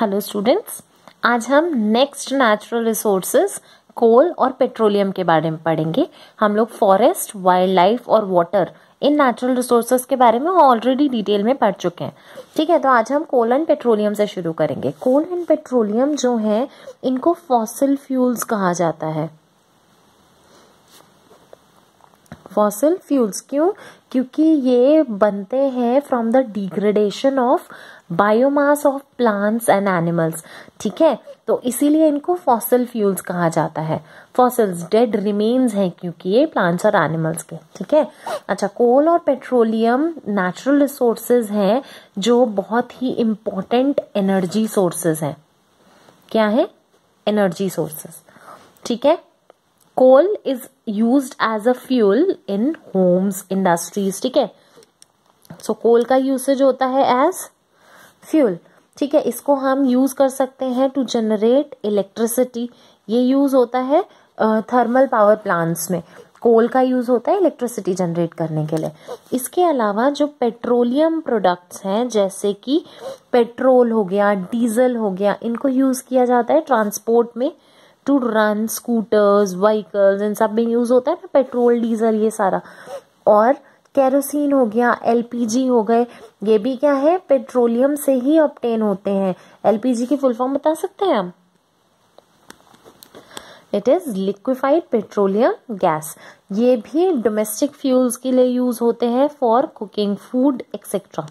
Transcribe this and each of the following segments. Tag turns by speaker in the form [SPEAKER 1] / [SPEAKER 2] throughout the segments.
[SPEAKER 1] hello students आज हम next natural resources कोल और पेट्रोलियम के बारे में पढ़ेंगे हम लोग फॉरेस्ट वाइल्ड लाइफ और वाटर इन नेचुरल रिसोर्सेज के बारे में ऑलरेडी डिटेल में पढ़ चुके हैं ठीक है तो आज हम कोल एंड पेट्रोलियम से शुरू करेंगे कोल एंड पेट्रोलियम जो है इनको फॉसिल फ्यूल्स कहा जाता है फॉसिल फ्यूल्स क्यों क्योंकि ये बनते हैं from the degradation of biomass of plants and animals ठीक है तो इसीलिए इनको फॉसिल फ्यूल्स कहा जाता है फॉसिल्स डेड रिमेन्स हैं क्योंकि ये प्लांट्स और एनिमल्स के ठीक है अच्छा कोल और पेट्रोलियम नेचुरल रिसोर्सेज हैं जो बहुत ही इम्पोर्टेंट एनर्जी सोर्सेज हैं क्या है एनर्जी सोर्सेज ठीक है coal is use as a fuel in homes industries ठीक है सो कोल का यूसेज होता है एज फ्यूल ठीक है इसको हम यूज कर सकते हैं टू जनरेट इलेक्ट्रिसिटी ये यूज होता है थर्मल पावर प्लांट्स में कोल का यूज़ होता है इलेक्ट्रिसिटी जनरेट करने के लिए इसके अलावा जो पेट्रोलियम प्रोडक्ट्स हैं जैसे कि पेट्रोल हो गया डीजल हो गया इनको यूज़ किया जाता है ट्रांसपोर्ट में टू रन स्कूटर्स व्हीकल्स इन सब में यूज़ होता है ना पेट्रोल डीजल ये सारा और कैरोसिन हो गया एलपीजी हो गए ये भी क्या है पेट्रोलियम से ही ऑप्टेन होते हैं एलपीजी की फुल फॉर्म बता सकते हैं हम it is liquefied petroleum gas ये भी डोमेस्टिक फ्यूल्स के लिए यूज होते हैं फॉर कुकिंग फूड एक्सेट्रा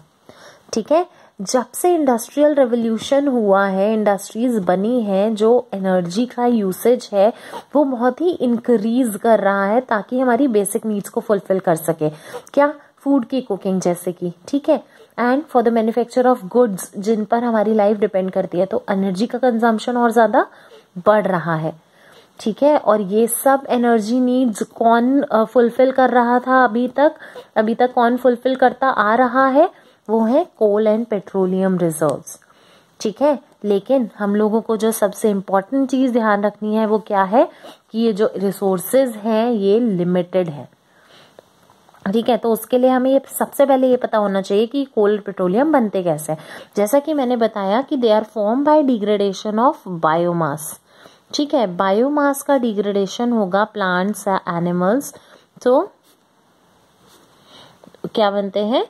[SPEAKER 1] ठीक है जब से इंडस्ट्रियल रेवोल्यूशन हुआ है इंडस्ट्रीज बनी हैं जो एनर्जी का यूसेज है वो बहुत ही इंक्रीज कर रहा है ताकि हमारी बेसिक नीड्स को फुलफिल कर सके क्या फूड की कुकिंग जैसे कि ठीक है and for the manufacture of goods जिन पर हमारी लाइफ डिपेंड करती है तो एनर्जी का कंजम्पशन और ज़्यादा बढ़ रहा है ठीक है और ये सब एनर्जी नीड्स कौन फुलफिल कर रहा था अभी तक अभी तक कौन फुलफिल करता आ रहा है वो है कोल एंड पेट्रोलियम रिजर्व्स ठीक है लेकिन हम लोगों को जो सबसे इम्पॉर्टेंट चीज़ ध्यान रखनी है वो क्या है कि ये जो रिसोर्सेज हैं ये लिमिटेड है ठीक है तो उसके लिए हमें ये सबसे पहले ये पता होना चाहिए कि कोल पेट्रोलियम बनते कैसे हैं जैसा कि मैंने बताया कि they are form by degradation of biomass ठीक है बायोमास का डिग्रेडेशन होगा प्लांट्स या एनिमल्स तो क्या बनते हैं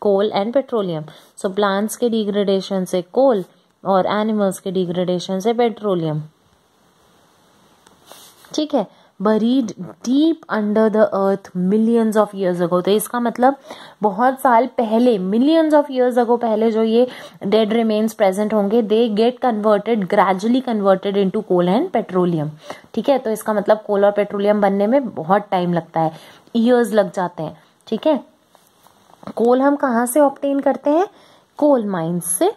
[SPEAKER 1] coal and petroleum so plants के डिग्रेडेशन से कोल और एनिमल्स के डिग्रेडेशन से पेट्रोलियम ठीक है buried deep under the earth millions of years ago तो इसका मतलब बहुत साल पहले मिलियंस ऑफ ईयर्स अगो पहले जो ये डेड रिमेन्स प्रेजेंट होंगे they get converted gradually converted into coal and petroleum ठीक है तो इसका मतलब कोल और पेट्रोलियम बनने में बहुत टाइम लगता है ईयर्स लग जाते हैं ठीक है कोल हम कहा से ऑप्टेन करते हैं कोल माइंस से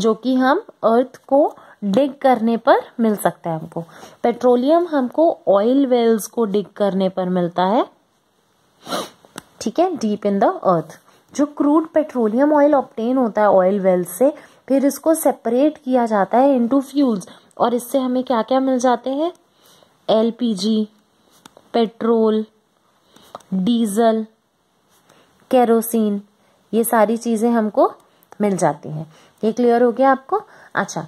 [SPEAKER 1] जो कि हम अर्थ को डिग करने पर मिल सकता है हमको पेट्रोलियम हमको ऑयल वेल्स को डिग करने पर मिलता है ठीक है डीप इन द अर्थ जो क्रूड पेट्रोलियम ऑयल ऑप्टेन होता है ऑयल वेल्स से फिर इसको सेपरेट किया जाता है इनटू फ्यूल्स और इससे हमें क्या क्या मिल जाते हैं एलपीजी पेट्रोल डीजल केरोसिन ये सारी चीज़ें हमको मिल जाती हैं ये क्लियर हो गया आपको अच्छा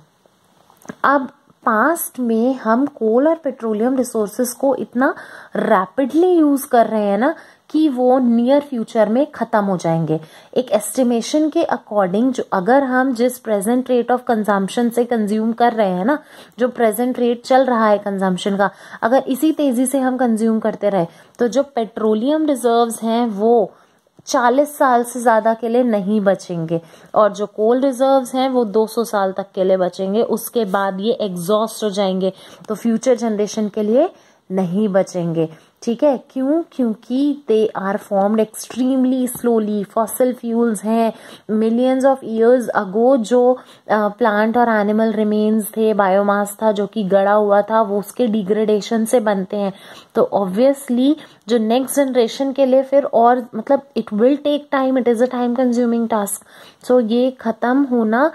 [SPEAKER 1] अब पास्ट में हम कोल और पेट्रोलियम रिसोर्सेस को इतना रैपिडली यूज कर रहे हैं ना कि वो नियर फ्यूचर में ख़त्म हो जाएंगे एक एस्टिमेशन के अकॉर्डिंग जो अगर हम जिस प्रेजेंट रेट ऑफ कंजम्पशन से कंज्यूम कर रहे हैं ना जो प्रेजेंट रेट चल रहा है कंजम्पशन का अगर इसी तेज़ी से हम कंज्यूम करते रहे तो जो पेट्रोलियम रिजर्व्स हैं वो चालीस साल से ज़्यादा के लिए नहीं बचेंगे और जो कोल रिजर्व्स हैं वो दो सौ साल तक के लिए बचेंगे उसके बाद ये एग्जॉस्ट हो जाएंगे तो फ्यूचर जनरेशन के लिए नहीं बचेंगे ठीक है क्यों क्योंकि they are formed extremely slowly fossil fuels हैं मिलियंस ऑफ इयर्स अगो जो प्लांट और एनिमल रिमेन्स थे बायोमास था जो कि गड़ा हुआ था वो उसके डिग्रेडेशन से बनते हैं तो ऑब्वियसली जो नेक्स्ट जनरेशन के लिए फिर और मतलब it will take time it is a time consuming task so ये ख़त्म होना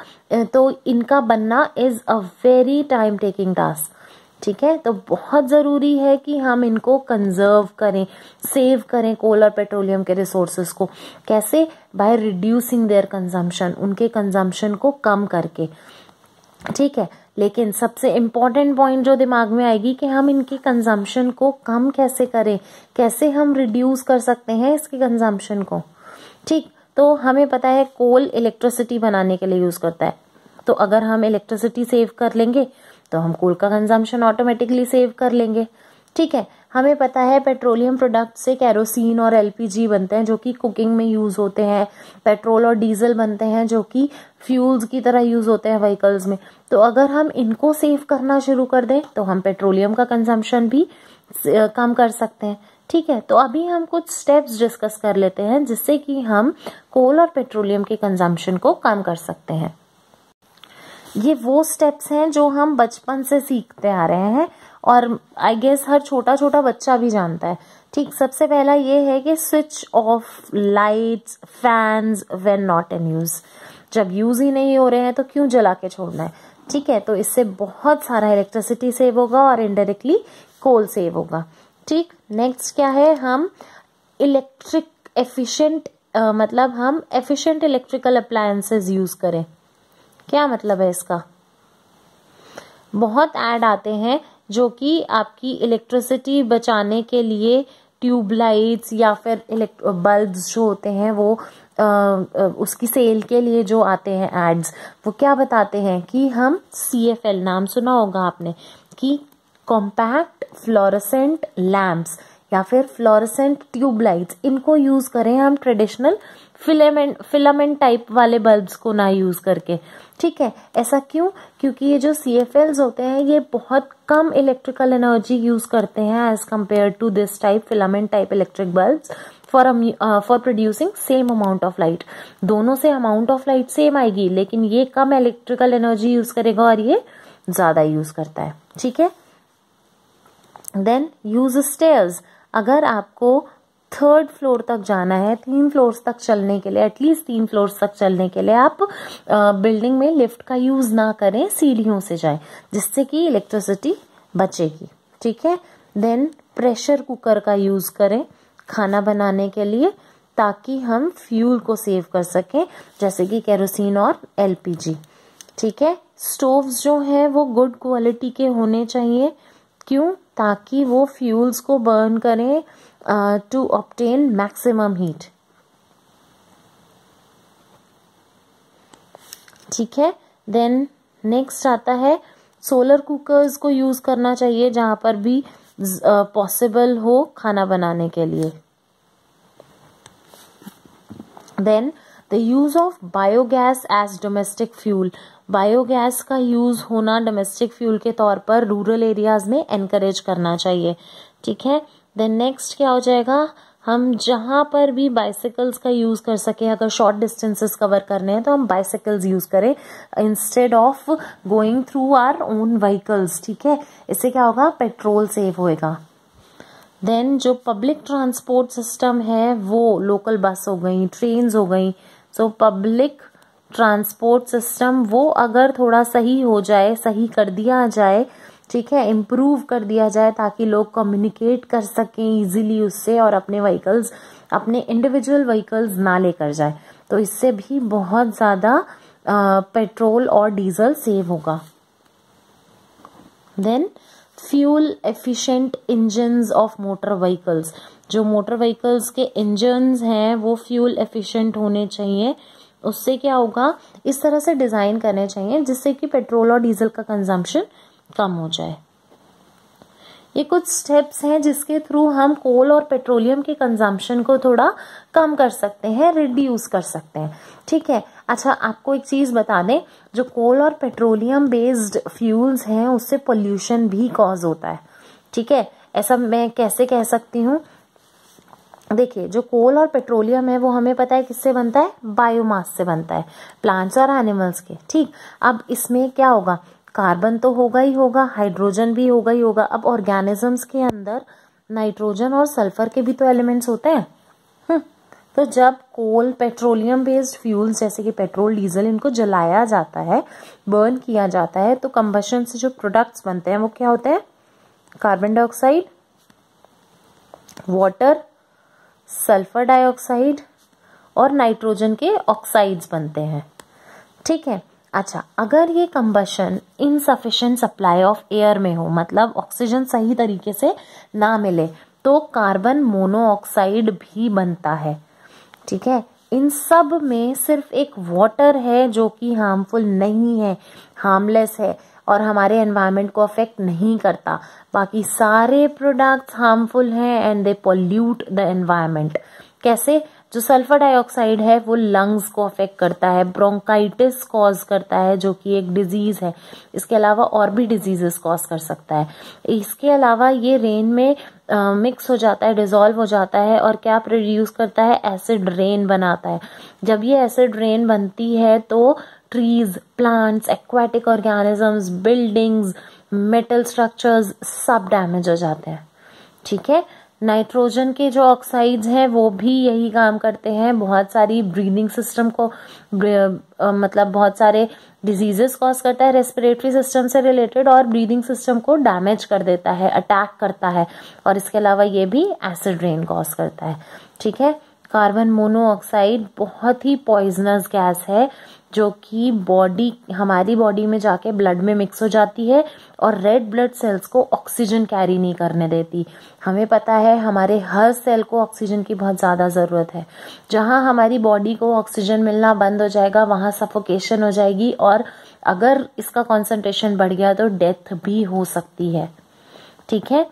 [SPEAKER 1] तो इनका बनना is a very time taking task ठीक है तो बहुत ज़रूरी है कि हम इनको कंजर्व करें सेव करें कोल और पेट्रोलियम के रिसोर्सेज को कैसे बाय रिड्यूसिंग देयर कंजम्पशन उनके कंजम्पशन को कम करके ठीक है लेकिन सबसे इम्पॉर्टेंट पॉइंट जो दिमाग में आएगी कि हम इनके कंजम्पशन को कम कैसे करें कैसे हम रिड्यूस कर सकते हैं इसके कंजम्पशन को ठीक तो हमें पता है कोल इलेक्ट्रिसिटी बनाने के लिए यूज़ करता है तो अगर हम इलेक्ट्रिसिटी सेव कर लेंगे तो हम कोल का कंजम्पशन ऑटोमेटिकली सेव कर लेंगे ठीक है हमें पता है पेट्रोलियम प्रोडक्ट से कैरोसिन और एलपीजी बनते हैं जो कि कुकिंग में यूज़ होते हैं पेट्रोल और डीजल बनते हैं जो कि फ्यूल्स की तरह यूज़ होते हैं व्हीकल्स में तो अगर हम इनको सेव करना शुरू कर दें तो हम पेट्रोलियम का कंजम्पशन भी कम कर सकते हैं ठीक है तो अभी हम कुछ स्टेप्स डिस्कस कर लेते हैं जिससे कि हम कोल और पेट्रोलियम के कंजम्पशन को कम कर सकते हैं ये वो स्टेप्स हैं जो हम बचपन से सीखते आ रहे हैं और आई गेस हर छोटा छोटा बच्चा भी जानता है ठीक सबसे पहला ये है कि switch off lights fans when not in use जब यूज़ ही नहीं हो रहे हैं तो क्यों जला के छोड़ना है ठीक है तो इससे बहुत सारा इलेक्ट्रिसिटी सेव होगा और इनडायरेक्टली कोल सेव होगा ठीक नेक्स्ट क्या है हम इलेक्ट्रिक एफिशिएंट मतलब हम एफिशिएंट इलेक्ट्रिकल अप्लायंसेस यूज़ करें क्या मतलब है इसका बहुत एड आते हैं जो कि आपकी इलेक्ट्रिसिटी बचाने के लिए ट्यूबलाइट्स या फिर बल्ब जो होते हैं वो आ, उसकी सेल के लिए जो आते हैं एड्स वो क्या बताते हैं कि हम सी एफ एल नाम सुना होगा आपने कि कॉम्पैक्ट फ्लोरसेंट लैम्प्स या फिर फ्लोरसेंट ट्यूबलाइट्स इनको यूज़ करें हम ट्रेडिशनल फिलेमेंट फिलामेंट टाइप वाले बल्ब्स को ना यूज़ करके ठीक है ऐसा क्यों क्योंकि ये जो सी होते हैं ये बहुत कम इलेक्ट्रिकल एनर्जी यूज़ करते हैं as compare to this type filament type electric bulbs for for producing same amount of light दोनों से अमाउंट ऑफ लाइट सेम आएगी लेकिन ये कम इलेक्ट्रिकल एनर्जी यूज़ करेगा और ये ज़्यादा यूज़ करता है ठीक है देन यूज स्टेयर्स अगर आपको थर्ड फ्लोर तक जाना है तीन फ्लोर्स तक चलने के लिए एटलीस्ट तीन फ्लोर्स तक चलने के लिए आप बिल्डिंग में लिफ्ट का यूज़ ना करें सीढ़ियों से जाएं जिससे कि इलेक्ट्रिसिटी बचेगी ठीक है देन प्रेशर कुकर का यूज़ करें खाना बनाने के लिए ताकि हम फ्यूल को सेव कर सकें जैसे कि कैरोसिन और एलपीजी ठीक है स्टोव्स जो हैं वो गुड क्वालिटी के होने चाहिए क्यों ताकि वो फ्यूल्स को बर्न करें टू ऑप्टेन मैक्सिमम हीट ठीक है देन नेक्स्ट आता है सोलर कुकर्स को यूज़ करना चाहिए जहां पर भी पॉसिबल uh, हो खाना बनाने के लिए then the use of biogas as domestic fuel biogas का यूज़ होना डोमेस्टिक फ्यूल के तौर पर रूरल एरियाज़ में एनकरेज करना चाहिए ठीक है देन नेक्स्ट क्या हो जाएगा हम जहां पर भी बाइसिकल्स का यूज़ कर सके अगर शॉर्ट डिस्टेंसेस कवर करने हैं तो हम बाइसिकल्स यूज़ करें instead of going through our own vehicles ठीक है इससे क्या होगा पेट्रोल सेव होएगा देन जो पब्लिक ट्रांसपोर्ट सिस्टम है वो लोकल बस हो गई ट्रेन्स हो गई सो पब्लिक ट्रांसपोर्ट सिस्टम वो अगर थोड़ा सही हो जाए सही कर दिया जाए ठीक है इम्प्रूव कर दिया जाए ताकि लोग कम्युनिकेट कर सकें इजीली उससे और अपने व्हीकल्स अपने इंडिविजुअल व्हीकल्स ना लेकर जाए तो इससे भी बहुत ज़्यादा पेट्रोल और डीजल सेव होगा then fuel efficient engines of motor vehicles जो मोटर व्हीकल्स के इंजन्स हैं वो फ्यूल एफिशिएंट होने चाहिए उससे क्या होगा इस तरह से डिज़ाइन करने चाहिए जिससे कि पेट्रोल और डीजल का कंजम्पशन कम हो जाए ये कुछ स्टेप्स हैं जिसके थ्रू हम कोल और पेट्रोलियम के कंजम्पशन को थोड़ा कम कर सकते हैं रिड्यूस कर सकते हैं ठीक है अच्छा आपको एक चीज़ बता दें जो कोल और पेट्रोलियम बेस्ड फ्यूल्स हैं उससे पोल्यूशन भी कॉज होता है ठीक है ऐसा मैं कैसे कह सकती हूँ देखिए जो कोल और पेट्रोलियम है वो हमें पता है किससे बनता है बायोमास से बनता है प्लांट्स और एनिमल्स के ठीक अब इसमें क्या होगा कार्बन तो होगा ही होगा हाइड्रोजन भी होगा ही होगा अब ऑर्गेनिजम्स के अंदर नाइट्रोजन और सल्फर के भी तो एलिमेंट्स होते हैं हम्म, तो जब कोल पेट्रोलियम बेस्ड फ्यूल्स जैसे कि पेट्रोल डीजल इनको जलाया जाता है बर्न किया जाता है तो कंबशन से जो प्रोडक्ट्स बनते हैं वो क्या होते हैं carbon dioxide water sulphur dioxide और नाइट्रोजन के ऑक्साइड्स बनते हैं ठीक है अच्छा अगर ये combustion insufficient supply of air में हो मतलब ऑक्सीजन सही तरीके से ना मिले तो कार्बन मोनोऑक्साइड भी बनता है ठीक है इन सब में सिर्फ एक वाटर है जो कि हार्मफुल नहीं है हार्मलेस है और हमारे एनवायरनमेंट को अफेक्ट नहीं करता बाकी सारे प्रोडक्ट्स हार्मफुल हैं and they pollute the environment कैसे जो सल्फर डाइऑक्साइड है वो लंग्स को अफेक्ट करता है ब्रोंकाइटिस कॉज करता है जो कि एक डिजीज़ है इसके अलावा और भी डिजीजेस कॉज कर सकता है इसके अलावा ये रेन में मिक्स हो जाता है डिज़ोल्व हो जाता है और क्या प्रोड्यूस करता है एसिड रेन बनाता है जब ये एसिड रेन बनती है तो trees plants aquatic organisms buildings metal structures सब डैमेज हो जाते हैं ठीक है नाइट्रोजन के जो ऑक्साइड्स हैं वो भी यही काम करते हैं बहुत सारी ब्रीदिंग सिस्टम को मतलब बहुत सारे डिजीजेस कॉज करता है रेस्पिरेटरी सिस्टम से रिलेटेड और ब्रीदिंग सिस्टम को डैमेज कर देता है अटैक करता है और इसके अलावा ये भी एसिड रेन कॉज करता है ठीक है कार्बन मोनोऑक्साइड बहुत ही पॉइजनस गैस है जो कि बॉडी हमारी बॉडी में जाके ब्लड में मिक्स हो जाती है और रेड ब्लड सेल्स को ऑक्सीजन कैरी नहीं करने देती हमें पता है हमारे हर सेल को ऑक्सीजन की बहुत ज़्यादा ज़रूरत है जहाँ हमारी बॉडी को ऑक्सीजन मिलना बंद हो जाएगा वहाँ सफोकेशन हो जाएगी और अगर इसका कॉन्सेंट्रेशन बढ़ गया तो डेथ भी हो सकती है ठीक है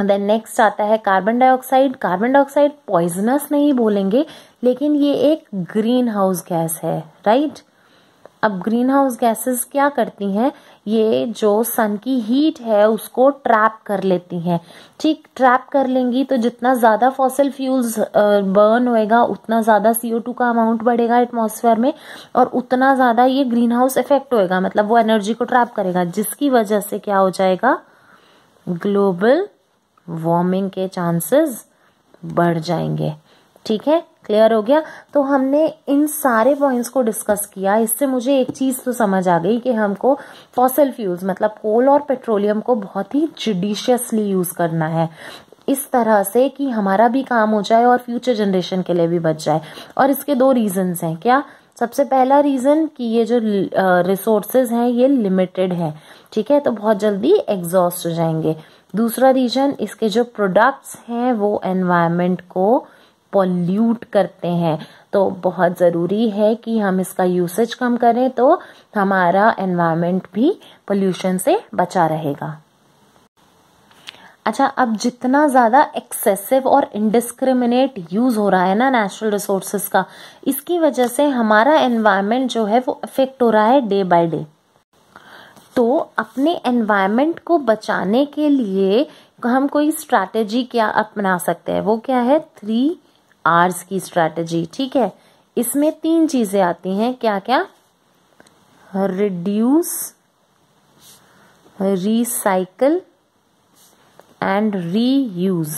[SPEAKER 1] देन नेक्स्ट आता है carbon dioxide carbon dioxide poisonous नहीं बोलेंगे लेकिन ये एक ग्रीन हाउस गैस है राइट अब ग्रीन हाउस गैसेस क्या करती हैं ये जो सन की हीट है उसको ट्रैप कर लेती हैं ठीक ट्रैप कर लेंगी तो जितना ज़्यादा फॉसिल फ्यूल्स बर्न होएगा उतना ज़्यादा सीओ टू का अमाउंट बढ़ेगा एटमॉस्फेयर में और उतना ज़्यादा ये ग्रीन हाउस इफेक्ट होएगा मतलब वो एनर्जी को ट्रैप करेगा जिसकी वजह से क्या हो जाएगा ग्लोबल वार्मिंग के चांसेस बढ़ जाएंगे ठीक है क्लियर हो गया तो हमने इन सारे पॉइंट्स को डिस्कस किया इससे मुझे एक चीज़ तो समझ आ गई कि हमको फॉसल फ्यूल्स मतलब कोल और पेट्रोलियम को बहुत ही जुडिशियसली यूज़ करना है इस तरह से कि हमारा भी काम हो जाए और फ्यूचर जनरेशन के लिए भी बच जाए और इसके दो रीजंस हैं क्या सबसे पहला रीज़न कि ये जो रिसोर्सेज हैं ये लिमिटेड हैं ठीक है तो बहुत जल्दी एग्जॉस्ट हो जाएंगे दूसरा रीज़न इसके जो प्रोडक्ट्स हैं वो एनवायरमेंट को पॉल्यूट करते हैं तो बहुत ज़रूरी है कि हम इसका यूसेज कम करें तो हमारा एनवायरनमेंट भी पोल्यूशन से बचा रहेगा अच्छा अब जितना ज़्यादा एक्सेसिव और इंडिस्क्रिमिनेट यूज़ हो रहा है ना नेचुरल रिसोर्सेज का इसकी वजह से हमारा एनवायरनमेंट जो है वो इफेक्ट हो रहा है डे बाय डे तो अपने एनवायरनमेंट को बचाने के लिए हम कोई स्ट्रैटेजी क्या अपना सकते हैं वो क्या है थ्री आर्स की स्ट्रैटेजी ठीक है इसमें तीन चीजें आती हैं क्या क्या रिड्यूस रिसाइकल एंड रीयूज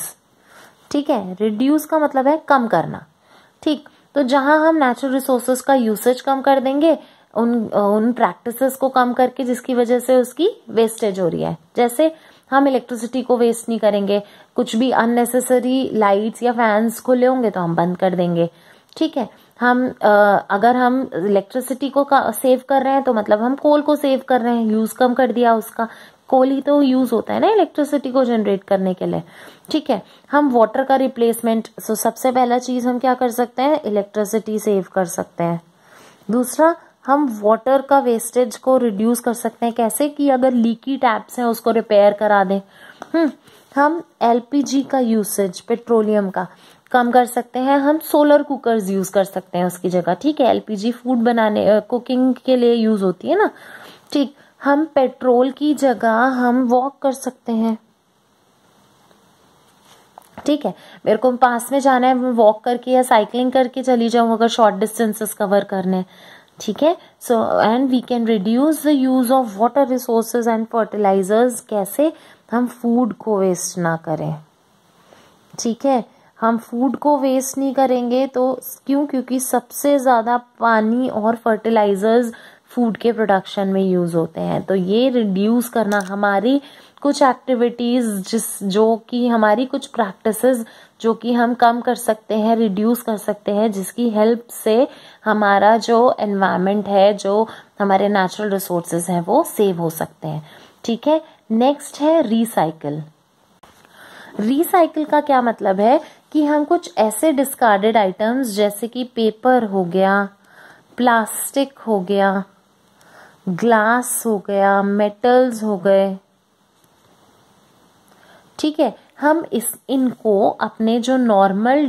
[SPEAKER 1] ठीक है रिड्यूस का मतलब है कम करना ठीक तो जहां हम नेचुरल रिसोर्सेस का यूसेज कम कर देंगे उन उन प्रैक्टिसेस को कम करके जिसकी वजह से उसकी वेस्टेज हो रही है जैसे हम इलेक्ट्रिसिटी को वेस्ट नहीं करेंगे कुछ भी अननेसेसरी लाइट्स या फैंस खुले होंगे तो हम बंद कर देंगे ठीक है हम अगर हम इलेक्ट्रिसिटी को सेव कर रहे हैं तो मतलब हम कोल को सेव कर रहे हैं यूज़ कम कर दिया उसका कोल ही तो यूज़ होता है ना इलेक्ट्रिसिटी को जनरेट करने के लिए ठीक है हम वाटर का रिप्लेसमेंट सो सबसे पहला चीज़ हम क्या कर सकते हैं इलेक्ट्रिसिटी सेव कर सकते हैं दूसरा हम वाटर का वेस्टेज को रिड्यूस कर सकते हैं कैसे कि अगर लीकी टैप्स हैं उसको रिपेयर करा दें हम्म, हम एलपीजी का यूसेज पेट्रोलियम का कम कर सकते हैं हम सोलर कुकर्स यूज़ कर सकते हैं उसकी जगह ठीक है एलपीजी फूड बनाने कुकिंग के लिए यूज़ होती है ना ठीक हम पेट्रोल की जगह हम वॉक कर सकते हैं ठीक है मेरे को पास में जाना है वॉक करके या साइकिलिंग करके चली जाऊं अगर शॉर्ट डिस्टेंसेस कवर करने ठीक है so and we can reduce the use of water resources and fertilizers कैसे हम फूड को वेस्ट ना करें ठीक है हम फूड को वेस्ट नहीं करेंगे तो क्यों क्योंकि सबसे ज़्यादा पानी और फर्टिलाइजर्स फूड के प्रोडक्शन में यूज़ होते हैं तो ये रिड्यूस करना हमारी कुछ एक्टिविटीज़ जिस जो कि हमारी कुछ प्रैक्टिसेस जो कि हम कम कर सकते हैं रिड्यूस कर सकते हैं जिसकी हेल्प से हमारा जो एनवायरमेंट है जो हमारे नेचुरल रिसोर्सेज हैं वो सेव हो सकते हैं ठीक है नेक्स्ट है रिसाइकल रिसाइकल का क्या मतलब है कि हम कुछ ऐसे डिस्कार्डेड आइटम्स जैसे कि पेपर हो गया प्लास्टिक हो गया ग्लास हो गया मेटल्स हो गए ठीक है हम इस इनको अपने जो नॉर्मल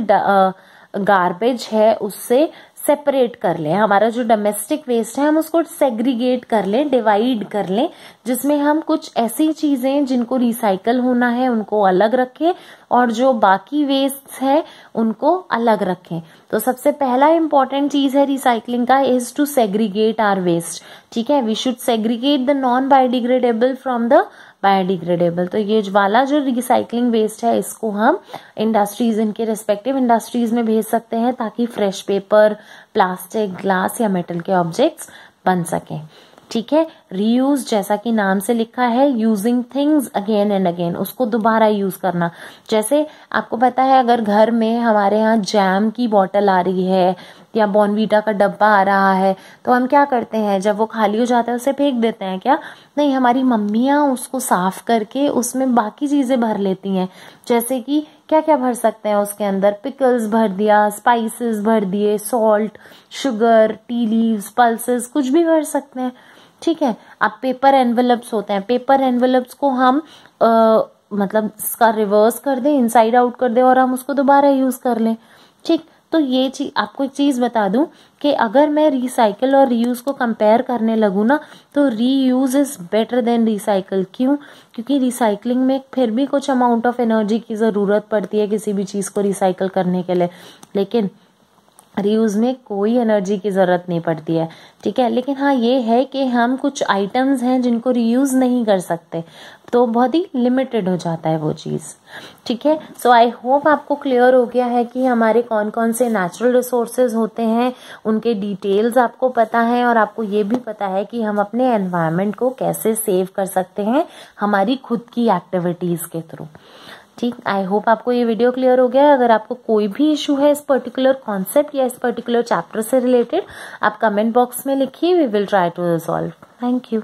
[SPEAKER 1] गार्बेज है उससे सेपरेट कर लें हमारा जो डोमेस्टिक वेस्ट है हम उसको सेग्रीगेट कर लें डिवाइड कर लें जिसमें हम कुछ ऐसी चीज़ें जिनको रिसाइकल होना है उनको अलग रखें और जो बाकी वेस्ट है उनको अलग रखें तो सबसे पहला इंपॉर्टेंट चीज़ है रिसाइकलिंग का is to segregate our waste ठीक है we should segregate the non biodegradable from the biodegradable तो ये वाला जो रिसाइकलिंग वेस्ट है इसको हम इंडस्ट्रीज इनके रिस्पेक्टिव इंडस्ट्रीज में भेज सकते हैं ताकि फ्रेश पेपर प्लास्टिक ग्लास या मेटल के ऑब्जेक्ट्स बन सकें ठीक है रीयूज जैसा कि नाम से लिखा है using things again and again उसको दोबारा यूज करना जैसे आपको पता है अगर घर में हमारे यहाँ जैम की बॉटल आ रही है या बॉनवीटा का डब्बा आ रहा है तो हम क्या करते हैं जब वो खाली हो जाता है उसे फेंक देते हैं क्या नहीं हमारी मम्मियाँ उसको साफ करके उसमें बाकी चीज़ें भर लेती हैं जैसे कि क्या क्या भर सकते हैं उसके अंदर पिकल्स भर दिया स्पाइसेस भर दिए salt sugar tea leaves pulses कुछ भी भर सकते हैं ठीक है अब पेपर एनवेलप्स होते हैं पेपर एनवेलप्स को हम आ, मतलब इसका रिवर्स कर दें इनसाइड आउट कर दें और हम उसको दोबारा यूज़ कर लें ठीक तो ये चीज आपको एक चीज़ बता दूं कि अगर मैं रिसाइकल और रीयूज़ को कंपेयर करने लगू ना तो reuse is better than recycle क्यों क्योंकि रिसाइकलिंग में फिर भी कुछ अमाउंट ऑफ एनर्जी की ज़रूरत पड़ती है किसी भी चीज़ को रिसाइकल करने के लिए लेकिन रीयूज़ में कोई एनर्जी की ज़रूरत नहीं पड़ती है ठीक है लेकिन हाँ ये है कि हम कुछ आइटम्स हैं जिनको रीयूज़ नहीं कर सकते तो बहुत ही लिमिटेड हो जाता है वो चीज़ ठीक है सो आई होप आपको क्लियर हो गया है कि हमारे कौन कौन से नेचुरल रिसोर्सेज होते हैं उनके डिटेल्स आपको पता है और आपको ये भी पता है कि हम अपने एनवायरमेंट को कैसे सेव कर सकते हैं हमारी खुद की एक्टिविटीज़ के थ्रू ठीक आई होप आपको ये वीडियो क्लियर हो गया है अगर आपको कोई भी इशू है इस पर्टिकुलर कॉन्सेप्ट या इस पर्टिकुलर चैप्टर से रिलेटेड आप कमेंट बॉक्स में लिखिए we will try to resolve thank you